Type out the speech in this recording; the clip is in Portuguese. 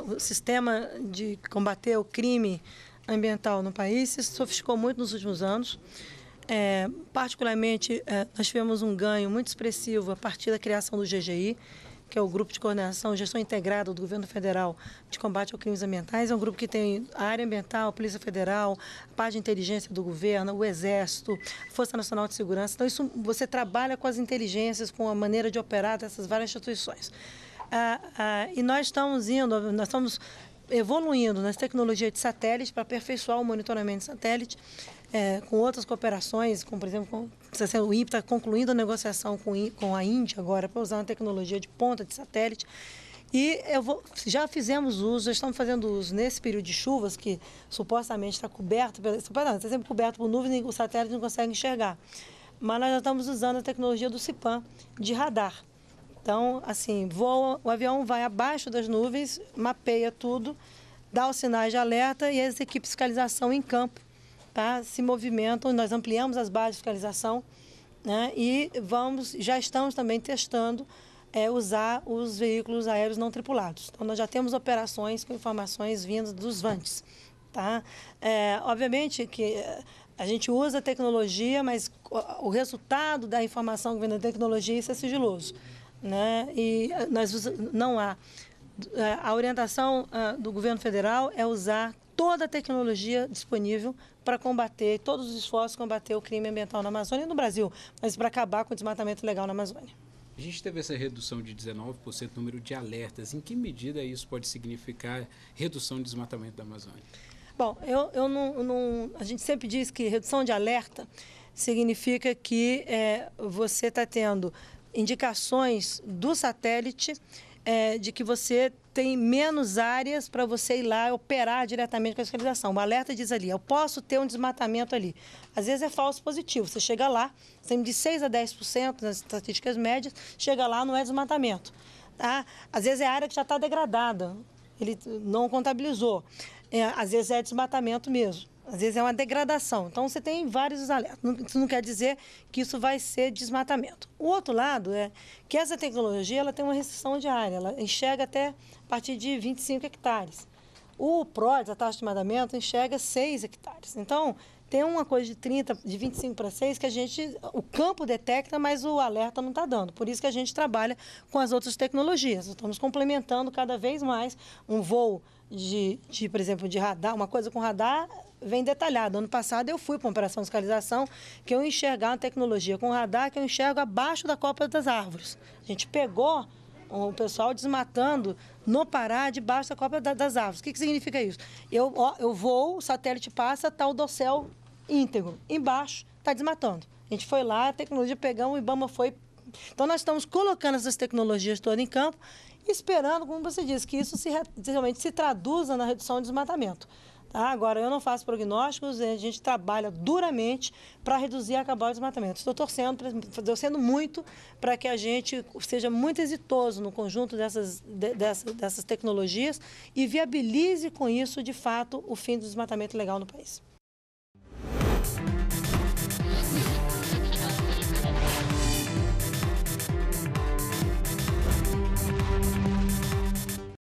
o sistema de combater o crime ambiental no país se sofisticou muito nos últimos anos. É, particularmente, é, nós tivemos um ganho muito expressivo a partir da criação do GGI, que é o Grupo de Coordenação e Gestão Integrada do Governo Federal de Combate aos Crimes Ambientais. É um grupo que tem a área ambiental, a Polícia Federal, a parte de inteligência do governo, o Exército, a Força Nacional de Segurança. Então, isso, você trabalha com as inteligências, com a maneira de operar dessas várias instituições e nós estamos indo, nós estamos evoluindo nas tecnologias de satélite para aperfeiçoar o monitoramento de satélite. É, com outras cooperações, como por exemplo, com, o IPTA está concluindo a negociação com, com a Índia agora para usar uma tecnologia de ponta de satélite. E vou, já fizemos uso, já estamos fazendo uso nesse período de chuvas, que supostamente está coberto, pela, está sempre coberto por nuvens e o satélite não consegue enxergar. Mas nós já estamos usando a tecnologia do CIPAM de radar. Então, assim, voa, o avião vai abaixo das nuvens, mapeia tudo, dá os sinais de alerta e as equipes de fiscalização em campo tá, se movimentam. Nós ampliamos as bases de fiscalização né, e vamos, já estamos também testando é, usar os veículos aéreos não tripulados. Então, nós já temos operações com informações vindas dos vantes. Tá? É, obviamente que é, a gente usa a tecnologia, mas o resultado da informação que vem da tecnologia isso é sigiloso né? E eh, nós não há eh, a orientação ah, do governo federal é usar toda a tecnologia disponível para combater todos os esforços combater o crime ambiental na Amazônia e no Brasil, mas para acabar com o desmatamento legal na Amazônia. A gente teve essa redução de 19% no número de alertas. Em que medida isso pode significar redução do desmatamento da Amazônia? Bom, eu, eu não, não, a gente sempre diz que redução de alerta significa que é, você está tendo indicações do satélite é, de que você tem menos áreas para você ir lá operar diretamente com a fiscalização. O alerta diz ali, eu posso ter um desmatamento ali. Às vezes é falso positivo. Você chega lá, sempre de 6 a 10% nas estatísticas médias, chega lá, não é desmatamento. Tá? Às vezes é área que já está degradada, ele não contabilizou é, às vezes é desmatamento mesmo. Às vezes é uma degradação. Então você tem vários alertas. Isso não quer dizer que isso vai ser desmatamento. O outro lado é que essa tecnologia ela tem uma restrição de área. Ela enxerga até a partir de 25 hectares. O PRODES, a taxa de desmatamento, enxerga 6 hectares. Então, tem uma coisa de 30, de 25 para 6 que a gente, o campo detecta, mas o alerta não está dando. Por isso que a gente trabalha com as outras tecnologias. Estamos complementando cada vez mais um voo de, de, por exemplo, de radar, uma coisa com radar vem detalhada. Ano passado eu fui para uma operação de fiscalização que eu enxergar uma tecnologia com radar que eu enxergo abaixo da copa das árvores. A gente pegou o pessoal desmatando no Pará, debaixo da copa das árvores. O que, que significa isso? Eu, ó, eu vou, o satélite passa, está o dossel íntegro. Embaixo está desmatando. A gente foi lá, a tecnologia pegamos, o Ibama foi então, nós estamos colocando essas tecnologias todas em campo esperando, como você disse, que isso se, realmente se traduza na redução do desmatamento. Tá? Agora, eu não faço prognósticos, a gente trabalha duramente para reduzir e acabar o desmatamento. Estou torcendo, torcendo muito para que a gente seja muito exitoso no conjunto dessas, dessas, dessas tecnologias e viabilize com isso, de fato, o fim do desmatamento legal no país.